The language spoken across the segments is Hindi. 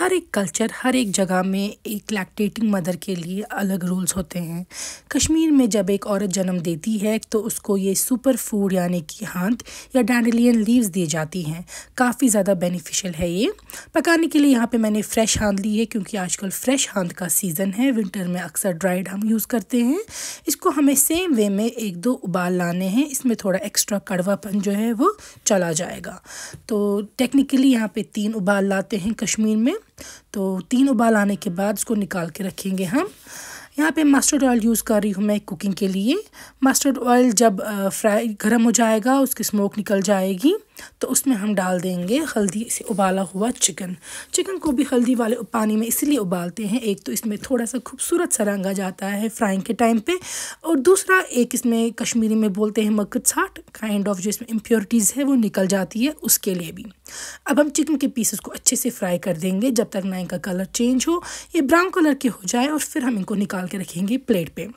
हर एक कल्चर हर एक जगह में एक लैक्टेटिंग मदर के लिए अलग रूल्स होते हैं कश्मीर में जब एक औरत जन्म देती है तो उसको ये सुपर फूड यानी कि हाथ या डैंडलियन लीव्स दी जाती हैं काफ़ी ज़्यादा बेनिफिशियल है ये पकाने के लिए यहाँ पे मैंने फ़्रेश हाथ ली है क्योंकि आजकल फ़्रेश हाथ का सीज़न है विंटर में अक्सर ड्राइड हम यूज़ करते हैं इसको हमें सेम वे में एक दो उबाल लाने हैं इसमें थोड़ा एक्स्ट्रा कड़वापन जो है वो चला जाएगा तो टेक्निकली यहाँ पे तीन उबाल लाते हैं कश्मीर में तो तीन उबाल आने के बाद इसको निकाल के रखेंगे हम यहाँ पे मस्टर्ड ऑयल यूज़ कर रही हूँ मैं कुकिंग के लिए मस्टर्ड ऑयल जब फ्राई गर्म हो जाएगा उसकी स्मोक निकल जाएगी तो उसमें हम डाल देंगे हल्दी से उबाला हुआ चिकन चिकन को भी हल्दी वाले पानी में इसलिए उबालते हैं एक तो इसमें थोड़ा सा खूबसूरत सा रंगा जाता है फ्राइंग के टाइम पे और दूसरा एक इसमें कश्मीरी में बोलते हैं मकर छाट काइंड ऑफ जो इसमें इम्प्योरिटीज़ है वो निकल जाती है उसके लिए भी अब हम चिकन के पीसेस को अच्छे से फ्राई कर देंगे जब तक ना इनका कलर चेंज हो ये ब्राउन कलर के हो जाए और फिर हम इनको निकाल के रखेंगे प्लेट पर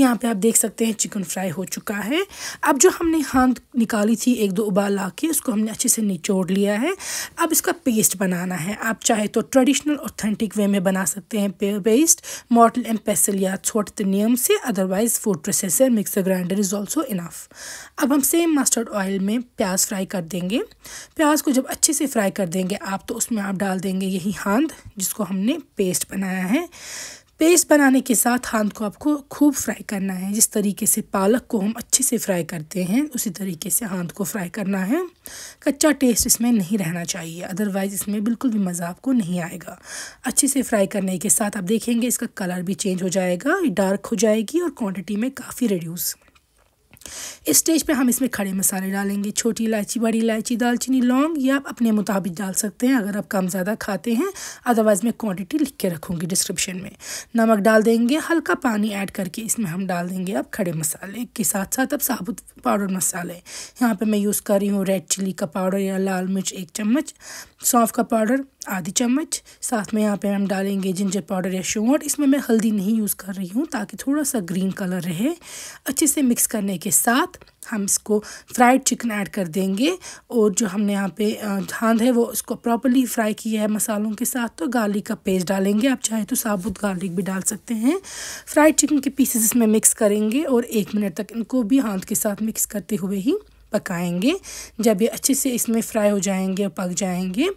यहाँ पे आप देख सकते हैं चिकन फ्राई हो चुका है अब जो हमने हाथ निकाली थी एक दो उबाल ला के उसको हमने अच्छे से निचोड़ लिया है अब इसका पेस्ट बनाना है आप चाहे तो ट्रेडिशनल ऑथेंटिक वे में बना सकते हैं पेस्ट मॉडल एंड पेसल या छोटे नियम से otherwise food processor mixer grinder is also enough अब हम सेम मस्टर्ड ऑयल में प्याज फ्राई कर देंगे प्याज को जब अच्छे से फ्राई कर देंगे आप तो उसमें आप डाल देंगे यही हाथ जिसको हमने पेस्ट बनाया है पेस्ट बनाने के साथ हाथ को आपको खूब फ्राई करना है जिस तरीके से पालक को हम अच्छे से फ्राई करते हैं उसी तरीके से हाथ को फ्राई करना है कच्चा टेस्ट इसमें नहीं रहना चाहिए अदरवाइज़ इसमें बिल्कुल भी मज़ा आपको नहीं आएगा अच्छे से फ्राई करने के साथ आप देखेंगे इसका कलर भी चेंज हो जाएगा डार्क हो जाएगी और क्वान्टिटी में काफ़ी रिड्यूस स्टेज पे हम इसमें खड़े मसाले डालेंगे छोटी इलायची बड़ी इलायची दालचीनी लौंग ये आप अपने मुताबिक डाल सकते हैं अगर आप कम ज़्यादा खाते हैं अदरवाइज़ मैं क्वांटिटी लिख के रखूँगी डिस्क्रिप्शन में नमक डाल देंगे हल्का पानी ऐड करके इसमें हम डाल देंगे अब खड़े मसाले के साथ साथ अब साबुत पाउडर मसाले यहाँ पर मैं यूज़ कर रही हूँ रेड चिली का पाउडर या लाल मिर्च एक चम्मच सौंफ का पाउडर आधी चम्मच साथ में यहाँ पे हम डालेंगे जिंजर पाउडर या शोंट इसमें मैं हल्दी नहीं यूज़ कर रही हूँ ताकि थोड़ा सा ग्रीन कलर रहे अच्छे से मिक्स करने के साथ हम इसको फ्राइड चिकन ऐड कर देंगे और जो हमने यहाँ पे धांध है वो उसको प्रॉपरली फ्राई किया है मसालों के साथ तो गार्लिक का पेस्ट डालेंगे आप चाहे तो साबुत गार्लिक भी डाल सकते हैं फ्राइड चिकन के पीसेस इसमें मिक्स करेंगे और एक मिनट तक इनको भी हाथ के साथ मिक्स करते हुए ही पकाएंगे जब ये अच्छे से इसमें फ्राई हो जाएंगे और पक जाएंगे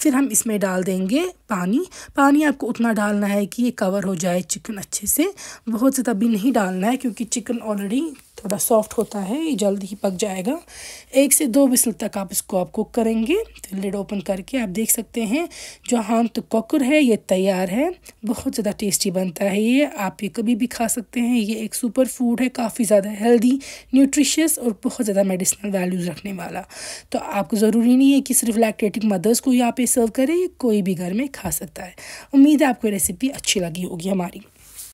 फिर हम इसमें डाल देंगे पानी पानी आपको उतना डालना है कि ये कवर हो जाए चिकन अच्छे से बहुत ज़्यादा भी नहीं डालना है क्योंकि चिकन ऑलरेडी थोड़ा सॉफ्ट होता है ये जल्दी ही पक जाएगा एक से दो बिसल तक आप इसको आप कुक करेंगे तो लिड ओपन करके आप देख सकते हैं जो तो कॉकर है ये तैयार है बहुत ज़्यादा टेस्टी बनता है ये आप ये कभी भी खा सकते हैं ये एक सुपर फूड है काफ़ी ज़्यादा हेल्दी न्यूट्रिशियस और बहुत ज़्यादा मेडिसिनल वैल्यूज़ रखने वाला तो आपको ज़रूरी नहीं है कि सिर्फ लैक्टेटिक मदर्स को ही आप ये सर्व करें कोई भी घर में खा सकता है उम्मीद है आपको रेसिपी अच्छी लगी होगी हमारी